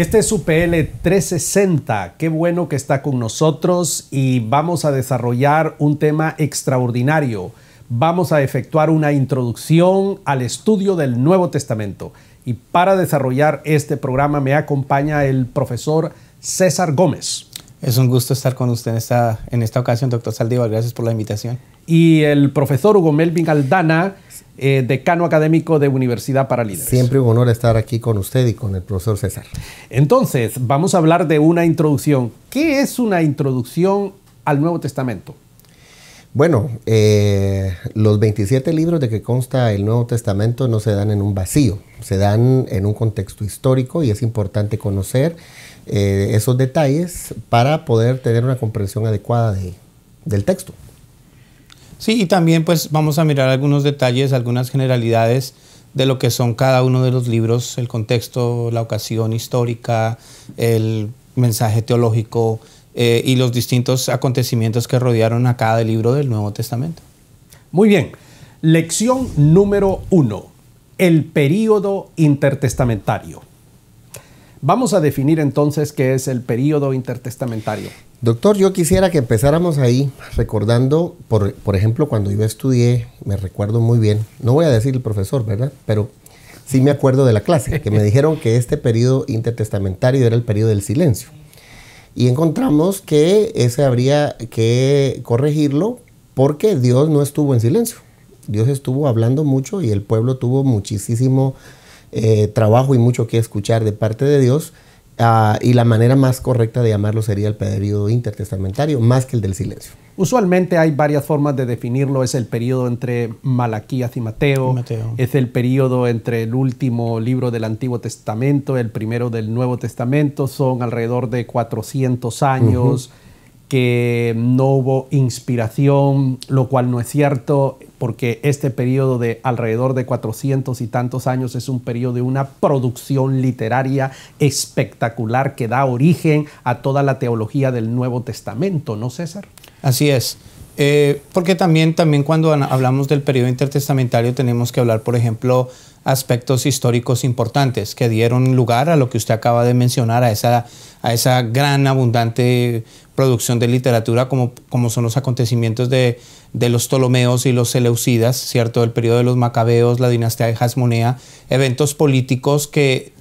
Este es UPL 360 Qué bueno que está con nosotros y vamos a desarrollar un tema extraordinario. Vamos a efectuar una introducción al estudio del Nuevo Testamento. Y para desarrollar este programa me acompaña el profesor César Gómez. Es un gusto estar con usted en esta, en esta ocasión, doctor Saldívar. Gracias por la invitación. Y el profesor Hugo Melvin eh, decano académico de Universidad para Líderes. Siempre un honor estar aquí con usted y con el profesor César. Entonces, vamos a hablar de una introducción. ¿Qué es una introducción al Nuevo Testamento? Bueno, eh, los 27 libros de que consta el Nuevo Testamento no se dan en un vacío, se dan en un contexto histórico y es importante conocer eh, esos detalles para poder tener una comprensión adecuada de, del texto. Sí, y también pues vamos a mirar algunos detalles, algunas generalidades de lo que son cada uno de los libros, el contexto, la ocasión histórica, el mensaje teológico eh, y los distintos acontecimientos que rodearon a cada libro del Nuevo Testamento. Muy bien, lección número uno, el período intertestamentario. Vamos a definir entonces qué es el periodo intertestamentario. Doctor, yo quisiera que empezáramos ahí recordando, por, por ejemplo, cuando yo estudié, me recuerdo muy bien, no voy a decir el profesor, ¿verdad? Pero sí me acuerdo de la clase, que me dijeron que este periodo intertestamentario era el periodo del silencio. Y encontramos que ese habría que corregirlo porque Dios no estuvo en silencio. Dios estuvo hablando mucho y el pueblo tuvo muchísimo eh, trabajo y mucho que escuchar de parte de Dios. Ah, y la manera más correcta de llamarlo sería el periodo intertestamentario, más que el del silencio. Usualmente hay varias formas de definirlo. Es el periodo entre Malaquías y Mateo. Es el periodo entre el último libro del Antiguo Testamento, el primero del Nuevo Testamento. Son alrededor de 400 años que no hubo inspiración, lo cual no es cierto, porque este periodo de alrededor de 400 y tantos años es un periodo de una producción literaria espectacular que da origen a toda la teología del Nuevo Testamento, ¿no, César? Así es. Eh, porque también, también cuando hablamos del periodo intertestamentario tenemos que hablar, por ejemplo, aspectos históricos importantes que dieron lugar a lo que usted acaba de mencionar, a esa, gran, abundante producción de literatura como, son los acontecimientos de, los Ptolomeos y los Seleucidas, ¿cierto? El periodo de los Macabeos, la dinastía de Jasmonea, eventos políticos que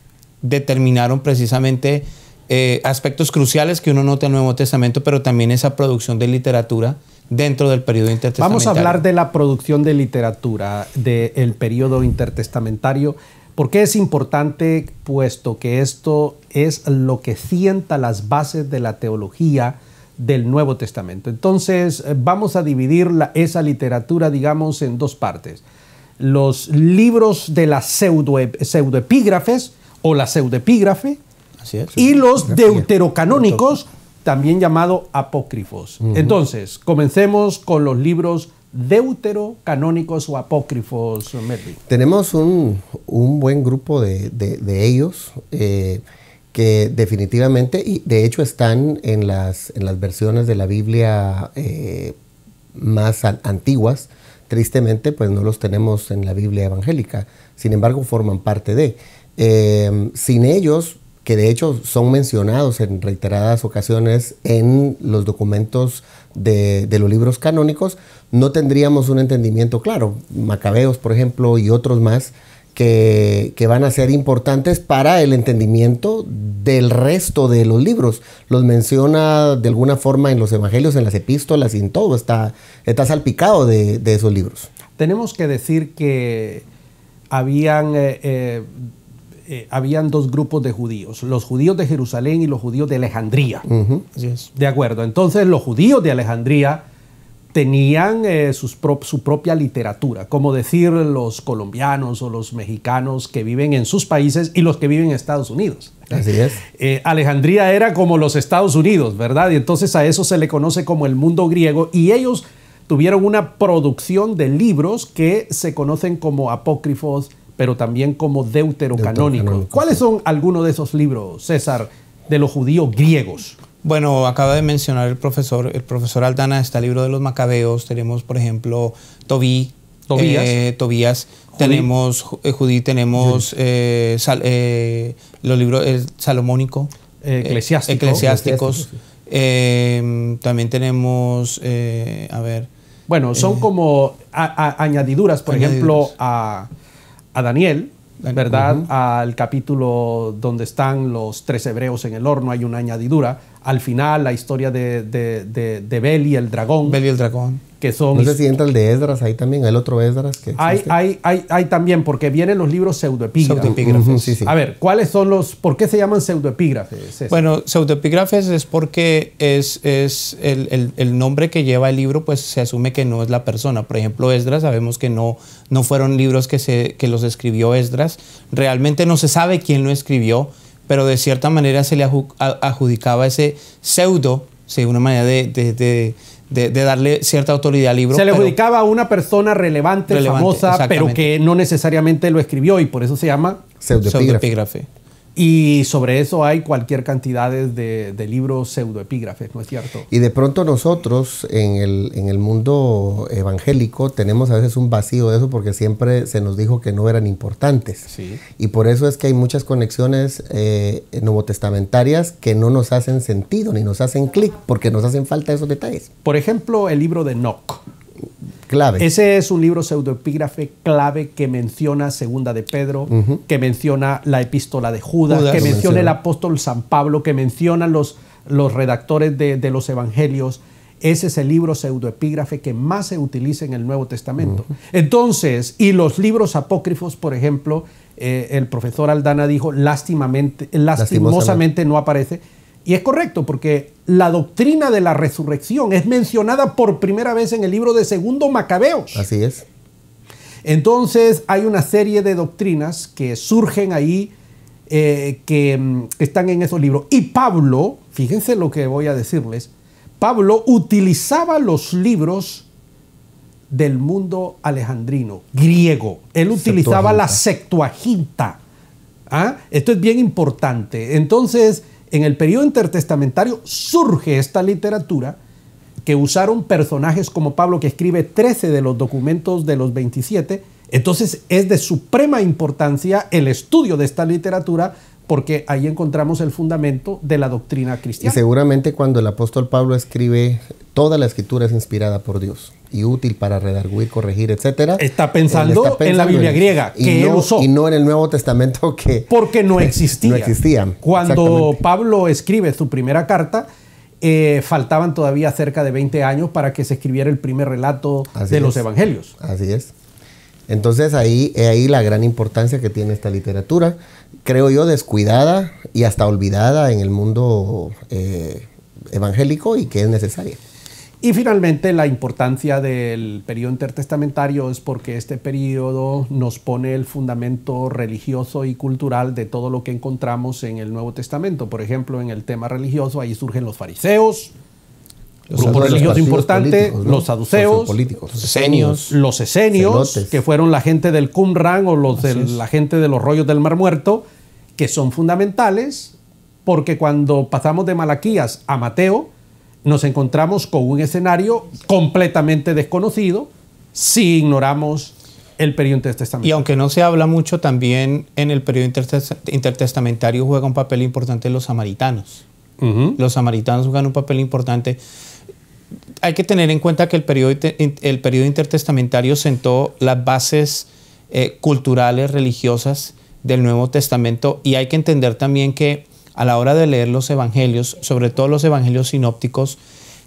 determinaron precisamente eh, aspectos cruciales que uno nota en el Nuevo Testamento, pero también esa producción de literatura dentro del periodo intertestamentario. Vamos a hablar de la producción de literatura del periodo intertestamentario. porque es importante? Puesto que esto es lo que sienta las bases de la teología del Nuevo Testamento. Entonces, eh, vamos a dividir esa literatura, digamos, en dos partes. Los libros de las pseudoepígrafes o la pseudepígrafe y los deuterocanónicos también llamado apócrifos. Entonces, comencemos con los libros deuterocanónicos o apócrifos. Tenemos un, buen grupo de, ellos eh, que definitivamente, y de hecho están en las, en las versiones de la Biblia eh, más antiguas. Tristemente, pues no los tenemos en la Biblia evangélica. Sin embargo, forman parte de. Eh, sin ellos, que de hecho son mencionados en reiteradas ocasiones en los documentos de, los libros canónicos, no tendríamos un entendimiento claro. Macabeos, por ejemplo, y otros más que, que van a ser importantes para el entendimiento del resto de los libros. Los menciona de alguna forma en los evangelios, en las epístolas y en todo. Está, está salpicado de, esos libros. Tenemos que decir que habían... Eh, eh, eh, habían dos grupos de judíos, los judíos de Jerusalén y los judíos de Alejandría. De acuerdo, entonces los judíos de Alejandría tenían eh, su propia literatura, como decir los colombianos o los mexicanos que viven en sus países y los que viven en Estados Unidos. Así es. Eh, Alejandría era como los Estados Unidos, ¿verdad? Y entonces a eso se le conoce como el mundo griego y ellos tuvieron una producción de libros que se conocen como apócrifos, pero también como deuterocanónico. canónico ¿Cuáles son algunos de esos libros, César, de los judíos griegos? Bueno, acaba de mencionar el profesor, el profesor Aldana, está el libro de los macabeos, tenemos por ejemplo Tobí, Tobías, eh, Tobías eh, tenemos Judí, tenemos eh, los libros salomónicos. salomónico, eclesiásticos, también tenemos, a ver. Bueno, son como añadiduras, por ejemplo, a a Daniel, ¿verdad? Al capítulo donde están los tres hebreos en el horno, hay una añadidura. Al final, la historia de, de, de Beli, el dragón. Beli, el dragón que son... No sé el de Esdras ahí también, el otro Esdras que hay, hay, hay, hay, también, porque vienen los libros pseudoepígrafos. A ver, ¿cuáles son los... ¿Por qué se llaman pseudoepígrafes? bueno, pseudoepígrafes es porque es, es el, nombre que lleva el libro, pues se asume que no es la persona. Por ejemplo, Esdras, sabemos que no, no fueron libros que, se, los escribió Esdras. Realmente no se sabe quién lo escribió, pero de cierta manera se le adjudicaba ese pseudo, según una manera de de, darle cierta autoridad al libro. Se le adjudicaba a una persona relevante, famosa, pero que no necesariamente lo escribió y por eso se llama pseudepígrafe y sobre eso hay cualquier cantidad de, de libros pseudoepígrafes, ¿no es cierto? Y de pronto nosotros en el, mundo evangélico tenemos a veces un vacío de eso porque siempre se nos dijo que no eran importantes. Y por eso es que hay muchas conexiones eh, novotestamentarias que no nos hacen sentido ni nos hacen clic porque nos hacen falta esos detalles. Por ejemplo, el libro de Nock. Ese es un libro pseudoepígrafe clave que menciona Segunda de Pedro, que menciona la epístola de Judas, que menciona, el apóstol San Pablo, que menciona los, los redactores de, los evangelios. Ese es el libro pseudoepígrafe que más se utiliza en el Nuevo Testamento. Entonces, y los libros apócrifos, por ejemplo, eh, el profesor Aldana dijo, lástimamente, lastimosamente no aparece y es correcto porque la doctrina de la resurrección es mencionada por primera vez en el libro de Segundo Macabeos. Así es. Entonces hay una serie de doctrinas que surgen ahí eh, que mm, están en esos libros. Y Pablo, fíjense lo que voy a decirles, Pablo utilizaba los libros del mundo alejandrino, griego. Él utilizaba la Septuaginta. ¿Ah? Esto es bien importante. Entonces, en el periodo intertestamentario surge esta literatura que usaron personajes como Pablo que escribe 13 de los documentos de los 27. Entonces es de suprema importancia el estudio de esta literatura porque ahí encontramos el fundamento de la doctrina cristiana. Y seguramente cuando el apóstol Pablo escribe, toda la escritura es inspirada por Dios y útil para redarguir, corregir, etcétera. Está eh, pensando, en la Biblia griega que no, usó. Y no en el Nuevo Testamento que... Porque no existía. no existían. Cuando Pablo escribe su primera carta, eh, faltaban todavía cerca de 20 años para que se escribiera el primer relato de los evangelios. Así es. Entonces ahí, ahí la gran importancia que tiene esta literatura, creo yo, descuidada y hasta olvidada en el mundo eh, evangélico y que es necesaria. Y finalmente, la importancia del periodo intertestamentario es porque este periodo nos pone el fundamento religioso y cultural de todo lo que encontramos en el Nuevo Testamento. Por ejemplo, en el tema religioso, ahí surgen los fariseos, los grupo religioso importante, los saduceos, los esenios, los esenios que fueron la gente del Qumran o los la gente de los rollos del Mar Muerto, que son fundamentales porque cuando pasamos de Malaquías a Mateo, nos encontramos con un escenario completamente desconocido si ignoramos el periodo intertestamentario. Y aunque no se habla mucho, también en el periodo intertestamentario juega un papel importante los samaritanos. Los samaritanos juegan un papel importante. Hay que tener en cuenta que el periodo, el intertestamentario sentó las bases eh, culturales, religiosas del Nuevo Testamento y hay que entender también que a la hora de leer los evangelios, sobre todo los evangelios sinópticos,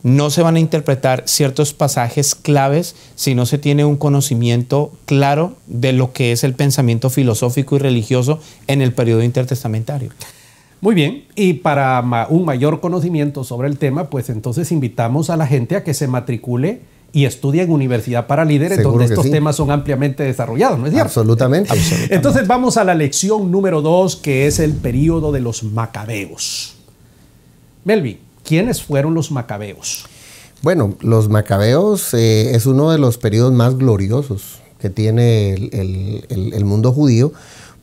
no se van a interpretar ciertos pasajes claves si no se tiene un conocimiento claro de lo que es el pensamiento filosófico y religioso en el periodo intertestamentario. Muy bien, y para un mayor conocimiento sobre el tema, pues entonces invitamos a la gente a que se matricule y estudia en Universidad para Líderes, donde estos temas son ampliamente desarrollados, ¿no es cierto? Eh, absolutamente. Entonces vamos a la lección número dos, que es el periodo de los macabeos. Melvin, ¿quiénes fueron los macabeos? Bueno, los macabeos eh, es uno de los periodos más gloriosos que tiene el mundo judío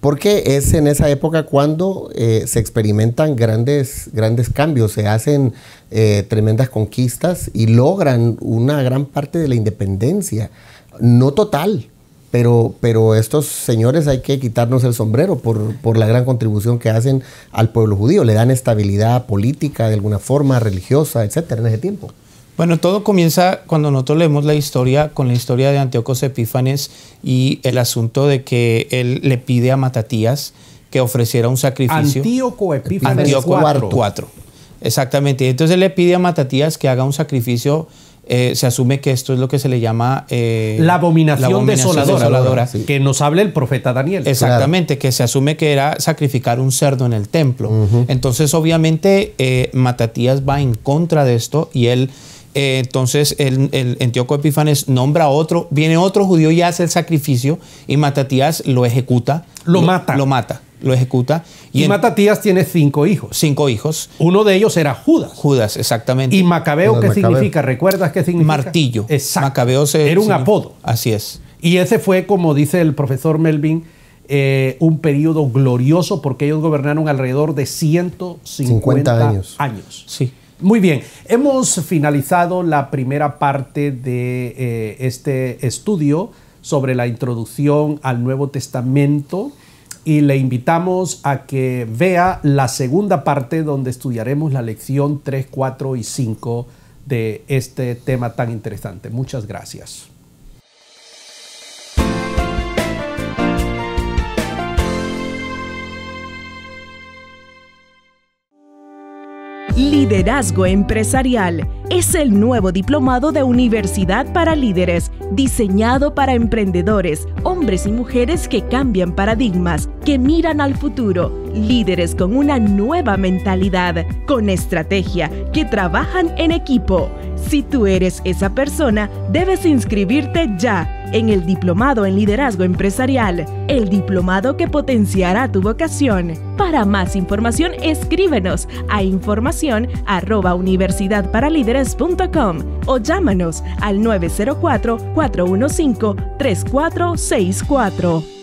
porque es en esa época cuando eh, se experimentan grandes, grandes cambios, se hacen eh, tremendas conquistas y logran una gran parte de la independencia, no total. Pero, pero estos señores hay que quitarnos el sombrero por, por la gran contribución que hacen al pueblo judío. Le dan estabilidad política de alguna forma, religiosa, etcétera, en ese tiempo. Bueno, todo comienza cuando nosotros leemos la historia con la historia de Antíocos Epífanes y el asunto de que él le pide a Matatías que ofreciera un sacrificio. Antíoco Epífanes 4. Exactamente. Entonces él le pide a Matatías que haga un sacrificio. Eh, se asume que esto es lo que se le llama eh, la, abominación de desoladora, que nos habla el profeta Daniel. Exactamente, que se asume que era sacrificar un cerdo en el templo. Entonces, obviamente, eh, Matatías va en contra de esto y él eh, entonces el, el Epifanes nombra a otro, viene otro judío y hace el sacrificio y Matatías lo ejecuta. Lo, mata. Lo mata, lo ejecuta. Y, Matatías tiene cinco hijos. Cinco hijos. Uno de ellos era Judas. Judas, exactamente. ¿Y Macabeo qué significa? ¿Recuerdas qué significa? Martillo. Exacto. Macabeo era un apodo. Así es. Y ese fue, como dice el profesor Melvin, eh, un periodo glorioso porque ellos gobernaron alrededor de 150 años. Sí. Muy bien, hemos finalizado la primera parte de eh, este estudio sobre la introducción al Nuevo Testamento y le invitamos a que vea la segunda parte donde estudiaremos la lección 3, 4 y 5 de este tema tan interesante. Muchas gracias. Liderazgo Empresarial es el nuevo diplomado de Universidad para Líderes, diseñado para emprendedores, hombres y mujeres que cambian paradigmas, que miran al futuro, líderes con una nueva mentalidad, con estrategia, que trabajan en equipo. Si tú eres esa persona, debes inscribirte ya en el Diplomado en Liderazgo Empresarial, el diplomado que potenciará tu vocación. Para más información, escríbenos a información arroba universidadparalíderes.com o llámanos al 904-415-3464.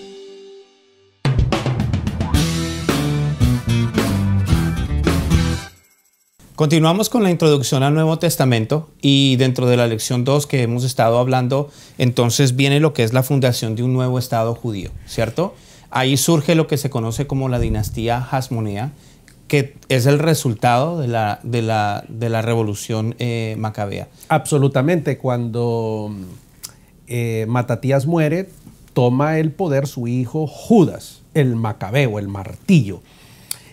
Continuamos con la introducción al Nuevo Testamento y dentro de la lección 2 que hemos estado hablando, entonces viene lo que es la fundación de un nuevo Estado judío, ¿cierto? Ahí surge lo que se conoce como la dinastía Hasmonea, que es el resultado de la, revolución eh, macabea. Absolutamente, cuando eh, Matatías muere, toma el poder su hijo Judas, el macabeo, el martillo.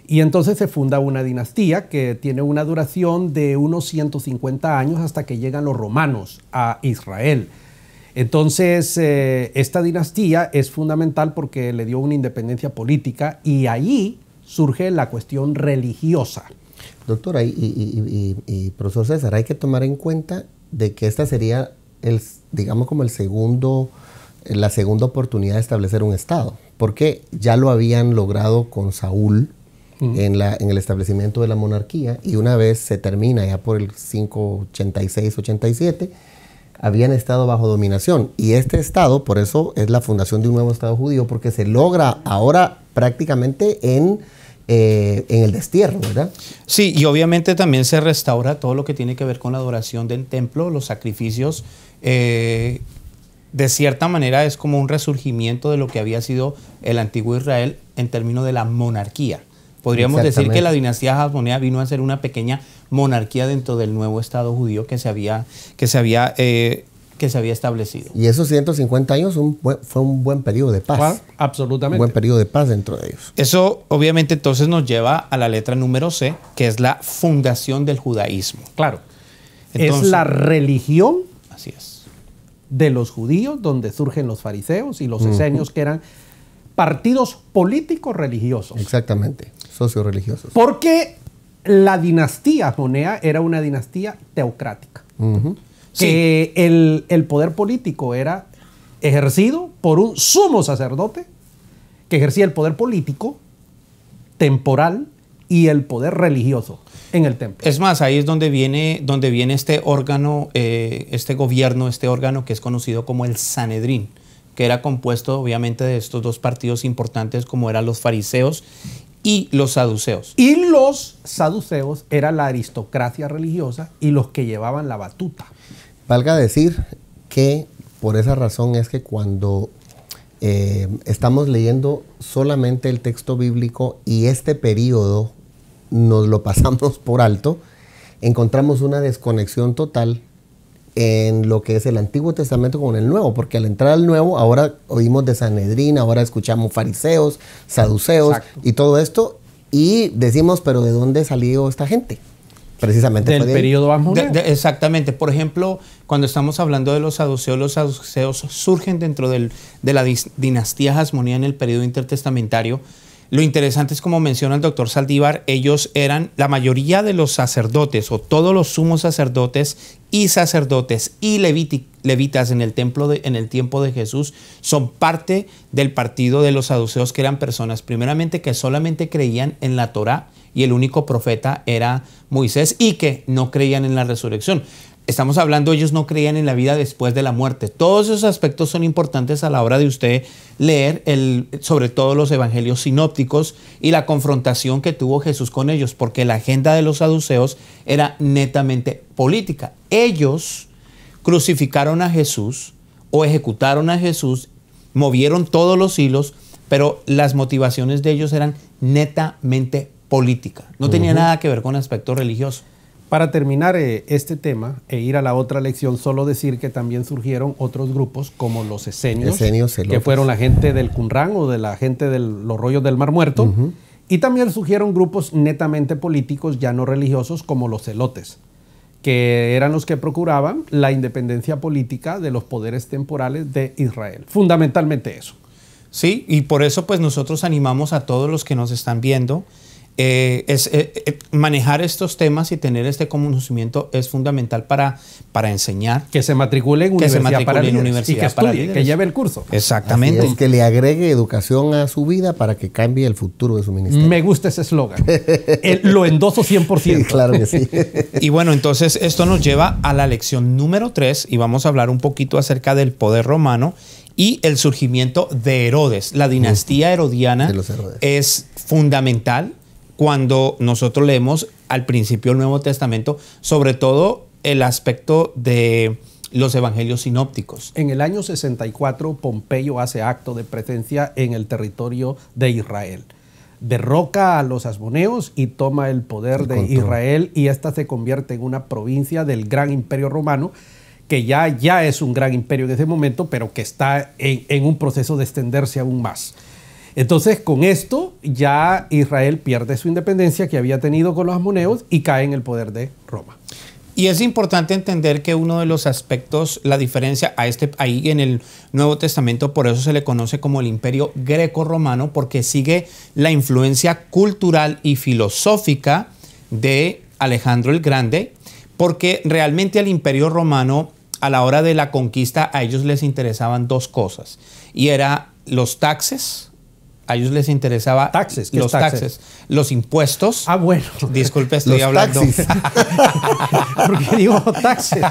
Y entonces se funda una dinastía que tiene una duración de unos 150 años hasta que llegan los romanos a Israel. Entonces, eh, esta dinastía es fundamental porque le dio una independencia política y allí surge la cuestión religiosa. Doctora y, profesor César, hay que tomar en cuenta de que esta sería, el, digamos, como el segundo, la segunda oportunidad de establecer un Estado, porque ya lo habían logrado con Saúl, en, el establecimiento de la monarquía y una vez se termina ya por el 586-87, habían estado bajo dominación. Y este Estado, por eso es la fundación de un nuevo Estado judío, porque se logra ahora prácticamente en... Eh, el destierro, ¿verdad? Sí, y obviamente también se restaura todo lo que tiene que ver con la adoración del templo, los sacrificios. Eh, de cierta manera es como un resurgimiento de lo que había sido el antiguo Israel en términos de la monarquía. Podríamos decir que la dinastía Hasmonea vino a ser una pequeña monarquía dentro del nuevo Estado judío que se había, que se había, eh, que se había establecido. Y esos 150 años fue un buen periodo de paz. absolutamente. Un buen periodo de paz dentro de ellos. Eso obviamente entonces nos lleva a la letra número C, que es la fundación del judaísmo. Claro. es la religión. De los judíos, donde surgen los fariseos y los esenios, que eran partidos políticos religiosos. Exactamente. Socio-religiosos. Porque la dinastía Monea era una dinastía teocrática. Que el, poder político era ejercido por un sumo sacerdote que ejercía el poder político, temporal y el poder religioso en el templo. Es más, ahí es donde viene, donde viene este órgano, eh, este gobierno, este órgano que es conocido como el Sanedrín, que era compuesto obviamente de estos dos partidos importantes como eran los fariseos y los saduceos. Y los saduceos era la aristocracia religiosa y los que llevaban la batuta. Valga decir que por esa razón es que cuando eh, estamos leyendo solamente el texto bíblico y este periodo nos lo pasamos por alto, encontramos una desconexión total en lo que es el Antiguo Testamento con el Nuevo, porque al entrar al Nuevo ahora oímos de Sanedrín, ahora escuchamos fariseos, saduceos y todo esto, y decimos, pero ¿de dónde salió esta gente? Precisamente. Del período periodo Exactamente. Por ejemplo, cuando estamos hablando de los saduceos, los saduceos surgen dentro del, de la dinastía jasmonía en el periodo intertestamentario, lo interesante es como menciona el doctor Saldívar, ellos eran la mayoría de los sacerdotes o todos los sumos sacerdotes y sacerdotes y levitas en el, templo de, en el tiempo de Jesús son parte del partido de los saduceos que eran personas primeramente que solamente creían en la Torá y el único profeta era Moisés y que no creían en la resurrección estamos hablando, ellos no creían en la vida después de la muerte. Todos esos aspectos son importantes a la hora de usted leer el, sobre todo los evangelios sinópticos y la confrontación que tuvo Jesús con ellos, porque la agenda de los saduceos era netamente política. Ellos crucificaron a Jesús o ejecutaron a Jesús, movieron todos los hilos, pero las motivaciones de ellos eran netamente política. No tenía nada que ver con aspecto religioso. Para terminar eh, este tema e ir a la otra lección, solo decir que también surgieron otros grupos como los esenios, que fueron la gente del Qumran o de la gente de los rollos del Mar Muerto, y también surgieron grupos netamente políticos, ya no religiosos, como los celotes, que eran los que procuraban la independencia política de los poderes temporales de Israel. Fundamentalmente eso. Sí, y por eso pues nosotros animamos a todos los que nos están viendo eh, es, eh, eh, manejar estos temas y tener este conocimiento es fundamental para, para enseñar. Que se matricule en que se matricule en universidad que para lleve el curso. Exactamente. que le agregue educación a su vida para que cambie el futuro de su ministerio. Me gusta ese eslogan. lo endoso 100%. claro que sí. y bueno, entonces esto nos lleva a la lección número 3 y vamos a hablar un poquito acerca del poder romano y el surgimiento de Herodes. La dinastía herodiana es fundamental cuando nosotros leemos al principio el Nuevo Testamento, sobre todo el aspecto de los evangelios sinópticos. En el año 64, Pompeyo hace acto de presencia en el territorio de Israel. Derroca a los asmoneos y toma el poder de Israel y esta se convierte en una provincia del gran imperio romano que ya, ya es un gran imperio en ese momento, pero que está en un proceso de extenderse aún más. Entonces, con esto ya Israel pierde su independencia que había tenido con los amoneos y cae en el poder de Roma. Y es importante entender que uno de los aspectos, la diferencia a este, ahí en el Nuevo Testamento, por eso se le conoce como el imperio greco-romano, porque sigue la influencia cultural y filosófica de Alejandro el Grande, porque realmente al imperio romano, a la hora de la conquista, a ellos les interesaban dos cosas, y era los taxes a ellos les interesaba taxes, los taxes? los impuestos. Ah, bueno. Disculpe, estoy hablando. Porque digo taxes.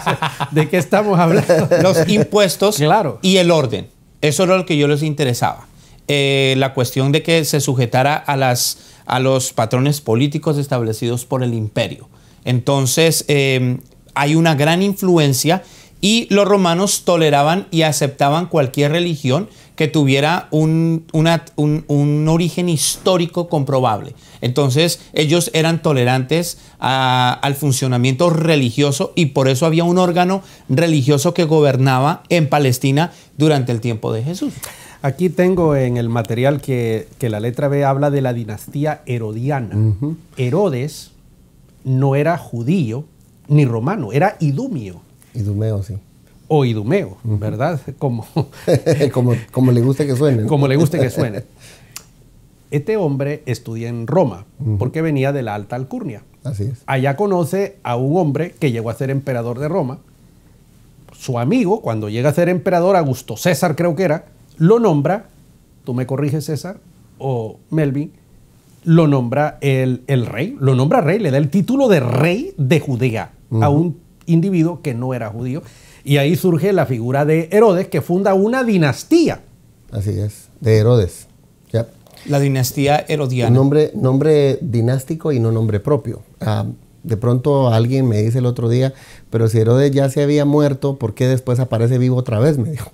¿De qué estamos hablando? Los impuestos claro. y el orden. Eso era lo que yo les interesaba. Eh, la cuestión de que se sujetara a, las, a los patrones políticos establecidos por el imperio. Entonces, eh, hay una gran influencia y los romanos toleraban y aceptaban cualquier religión que tuviera un, origen histórico comprobable. Entonces ellos eran tolerantes al funcionamiento religioso y por eso había un órgano religioso que gobernaba en Palestina durante el tiempo de Jesús. Aquí tengo en el material que, la letra B habla de la dinastía herodiana. Herodes no era judío ni romano, era idumio Idumeo, sí. O idumeo, ¿verdad? Como, como, le guste que suene. Como le guste que suene. Este hombre estudia en Roma porque venía de la alta alcurnia. Así es. Allá conoce a un hombre que llegó a ser emperador de Roma. Su amigo, cuando llega a ser emperador, Augusto César creo que era, lo nombra, tú me corriges César o Melvin, lo nombra el, rey, lo nombra rey, le da el título de rey de Judea a un individuo que no era judío. Y ahí surge la figura de Herodes, que funda una dinastía. Así es, de Herodes. La dinastía herodiana. Nombre, nombre dinástico y no nombre propio. Ah, de pronto alguien me dice el otro día, pero si Herodes ya se había muerto, ¿por qué después aparece vivo otra vez? Me dijo.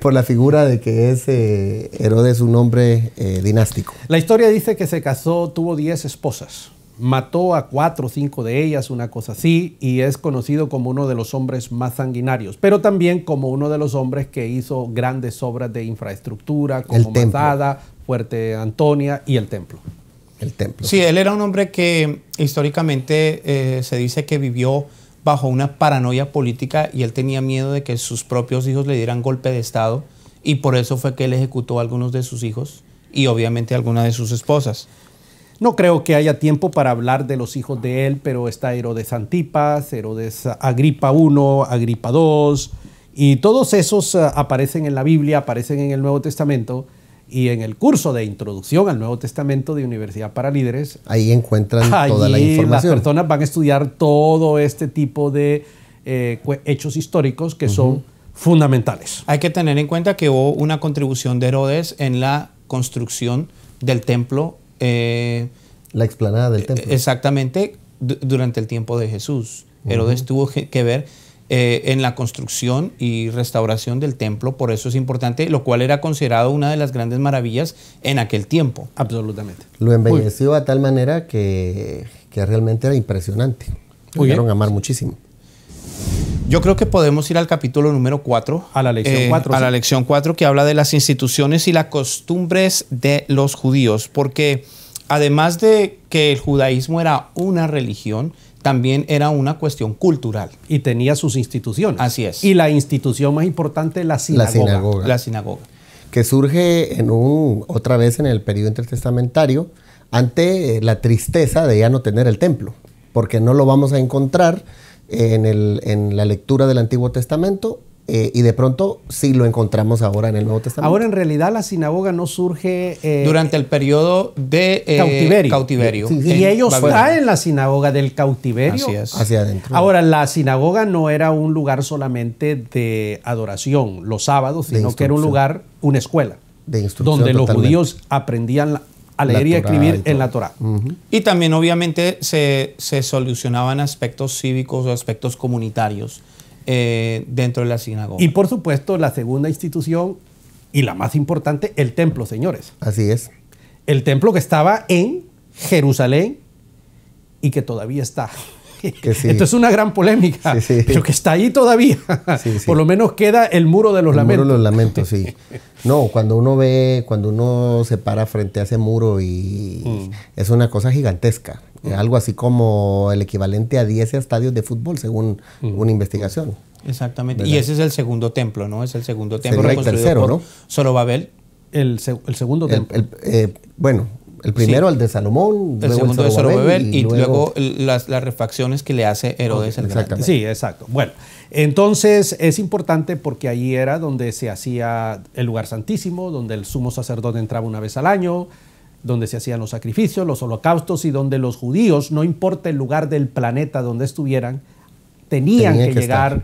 por, la figura de que es eh, Herodes un hombre eh, dinástico. La historia dice que se casó, tuvo 10 esposas mató a cuatro o cinco de ellas, una cosa así, y es conocido como uno de los hombres más sanguinarios, pero también como uno de los hombres que hizo grandes obras de infraestructura, como Mazada, Fuerte Antonia y el templo. El templo. Sí, él era un hombre que históricamente eh, se dice que vivió bajo una paranoia política y él tenía miedo de que sus propios hijos le dieran golpe de Estado y por eso fue que él ejecutó a algunos de sus hijos y obviamente a alguna de sus esposas. No creo que haya tiempo para hablar de los hijos de él, pero está Herodes Antipas, Herodes Agripa I, Agripa II, y todos esos eh, aparecen en la Biblia, aparecen en el Nuevo Testamento. Y en el curso de introducción al Nuevo Testamento de Universidad para Líderes, ahí encuentran toda la información. Las personas van a estudiar todo este tipo de eh, hechos históricos que son fundamentales. Hay que tener en cuenta que hubo una contribución de Herodes en la construcción del templo eh, la explanada del eh, templo. Exactamente, durante el tiempo de Jesús. Herodes tuvo que ver eh, en la construcción y restauración del templo, por eso es importante, lo cual era considerado una de las grandes maravillas en aquel tiempo. Absolutamente. Lo embelleció a tal manera que, que, realmente era impresionante. Lo amar muchísimo. Yo creo que podemos ir al capítulo número 4. A la lección 4. Eh, a la lección 4 que habla de las instituciones y las costumbres de los judíos, porque además de que el judaísmo era una religión, también era una cuestión cultural. Y tenía sus instituciones. Así es. Y la institución más importante, la sinagoga. La sinagoga. La sinagoga. Que surge en un, otra vez en el periodo intertestamentario ante la tristeza de ya no tener el templo, porque no lo vamos a encontrar en, el, en la lectura del Antiguo Testamento eh, y de pronto si lo encontramos ahora en el Nuevo Testamento. Ahora en realidad la sinagoga no surge... Eh, Durante el periodo de eh, cautiverio. y ellos traen la sinagoga del cautiverio hacia adentro. Ahora la sinagoga no era un lugar solamente de adoración los sábados, sino que era un lugar, una escuela. De donde los judíos aprendían alegría escribir en la Torah. Y también obviamente se, solucionaban aspectos cívicos o aspectos comunitarios eh, dentro de la sinagoga. Y por supuesto la segunda institución y la más importante, el templo, señores. Así es. El templo que estaba en Jerusalén y que todavía está esto es una gran polémica, pero que está ahí todavía. Por lo menos queda el muro de los el lamentos. Muro de los lamentos, sí. No, cuando uno ve, cuando uno se para frente a ese muro y mm. es una cosa gigantesca. Mm. Algo así como el equivalente a 10 estadios de fútbol, según mm. una investigación. Exactamente. Y ese es el segundo templo, ¿no? Es el segundo templo. el tercero, ¿no? Solo Babel. El, el, segundo templo. Eh, bueno, el primero, el de Salomón. El segundo de Zorobabel y, luego, las, refacciones que le hace Herodes el Grande. Sí, exacto. Bueno, entonces es importante porque ahí era donde se hacía el lugar santísimo, donde el sumo sacerdote entraba una vez al año, donde se hacían los sacrificios, los holocaustos y donde los judíos, no importa el lugar del planeta donde estuvieran, tenían que, llegar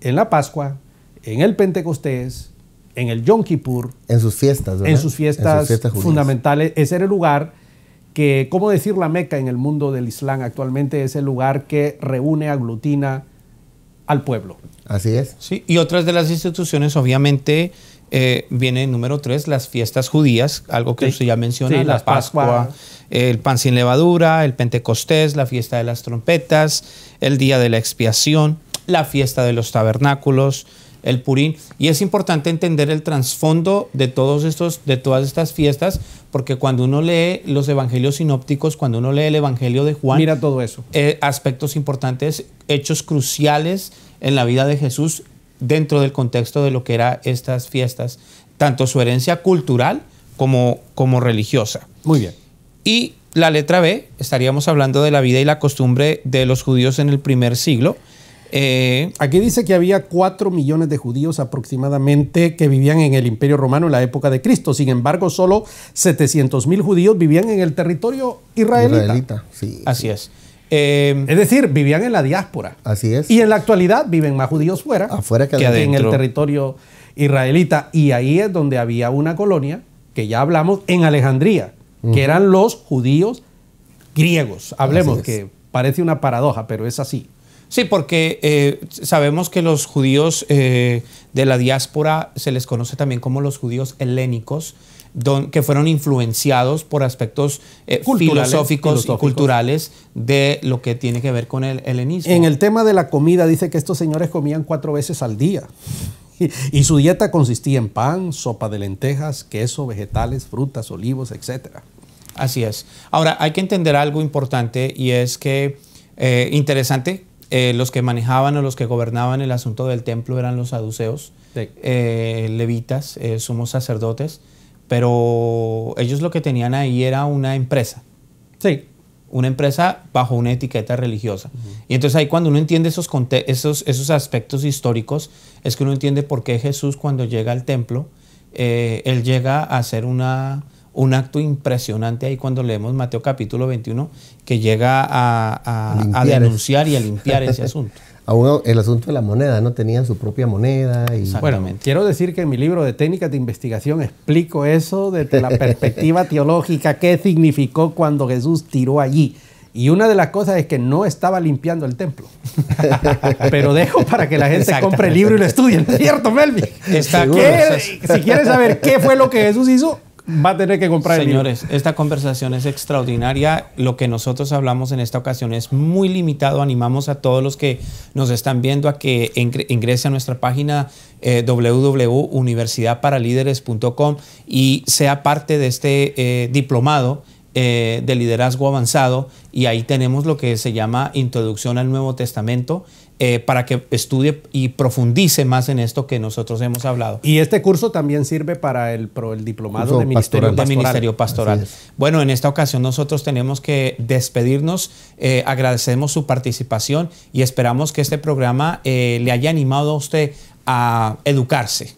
en la Pascua, en el Pentecostés, en el Yom Kippur. En sus fiestas, En sus fiestas, fundamentales. Ese era el lugar que, ¿cómo decir la Meca en el mundo del Islam actualmente? Es el lugar que reúne, aglutina al pueblo. Así es. Sí, y otras de las instituciones, obviamente, eh, vienen número tres, las fiestas judías, algo que usted ya menciona, la, Pascua, el pan sin levadura, el Pentecostés, la fiesta de las trompetas, el día de la expiación, la fiesta de los tabernáculos, el Purín. Y es importante entender el trasfondo de, todos estos, de todas estas fiestas, porque cuando uno lee los evangelios sinópticos, cuando uno lee el evangelio de Juan. Mira todo eso. Eh, aspectos importantes, hechos cruciales en la vida de Jesús dentro del contexto de lo que eran estas fiestas, tanto su herencia cultural como, como religiosa. Muy bien. Y la letra B, estaríamos hablando de la vida y la costumbre de los judíos en el primer siglo. Eh, Aquí dice que había 4 millones de judíos aproximadamente que vivían en el Imperio Romano en la época de Cristo. Sin embargo, solo 700 mil judíos vivían en el territorio israelita. Así es. Eh, es decir, vivían en la diáspora. Así es. Y en la actualidad viven más judíos fuera, Afuera que, en el territorio israelita. Y ahí es donde había una colonia, que ya hablamos, en Alejandría, que eran los judíos griegos. Hablemos, que parece una paradoja, pero es así. Sí, porque eh, sabemos que los judíos eh, de la diáspora se les conoce también como los judíos helénicos, que fueron influenciados por aspectos eh, filosóficos, y culturales de lo que tiene que ver con el helenismo. En el tema de la comida dice que estos señores comían cuatro veces al día. Y, y su dieta consistía en pan, sopa de lentejas, queso, vegetales, frutas, olivos, etc. Así es. Ahora, hay que entender algo importante y es que, interesante, eh, los que manejaban o los que gobernaban el asunto del templo eran los saduceos, eh, levitas, somos eh, sumos sacerdotes, pero ellos lo que tenían ahí era una empresa. Sí. Una empresa bajo una etiqueta religiosa. Y entonces ahí cuando uno entiende esos, esos, aspectos históricos, es que uno entiende por qué Jesús cuando llega al templo, él llega a hacer una un acto impresionante ahí cuando leemos Mateo capítulo 21, que llega a, a, denunciar y a limpiar ese asunto. Aún el asunto de la moneda, ¿no? Tenían su propia moneda. Y... Bueno, quiero decir que en mi libro de técnicas de investigación explico eso desde la perspectiva teológica, qué significó cuando Jesús tiró allí. Y una de las cosas es que no estaba limpiando el templo. Pero dejo para que la gente compre el libro y lo estudie, cierto, Melvin? si quieres saber qué fue lo que Jesús hizo, va a tener que comprar Señores, esta conversación es extraordinaria. Lo que nosotros hablamos en esta ocasión es muy limitado. Animamos a todos los que nos están viendo a que ingrese a nuestra página eh, www.universidadparalíderes.com y sea parte de este eh, diplomado. Eh, de liderazgo avanzado y ahí tenemos lo que se llama Introducción al Nuevo Testamento. Eh, para que estudie y profundice más en esto que nosotros hemos hablado. Y este curso también sirve para el, diplomado de Ministerio Pastoral. Bueno, en esta ocasión nosotros tenemos que despedirnos, eh, agradecemos su participación y esperamos que este programa eh, le haya animado a usted a educarse.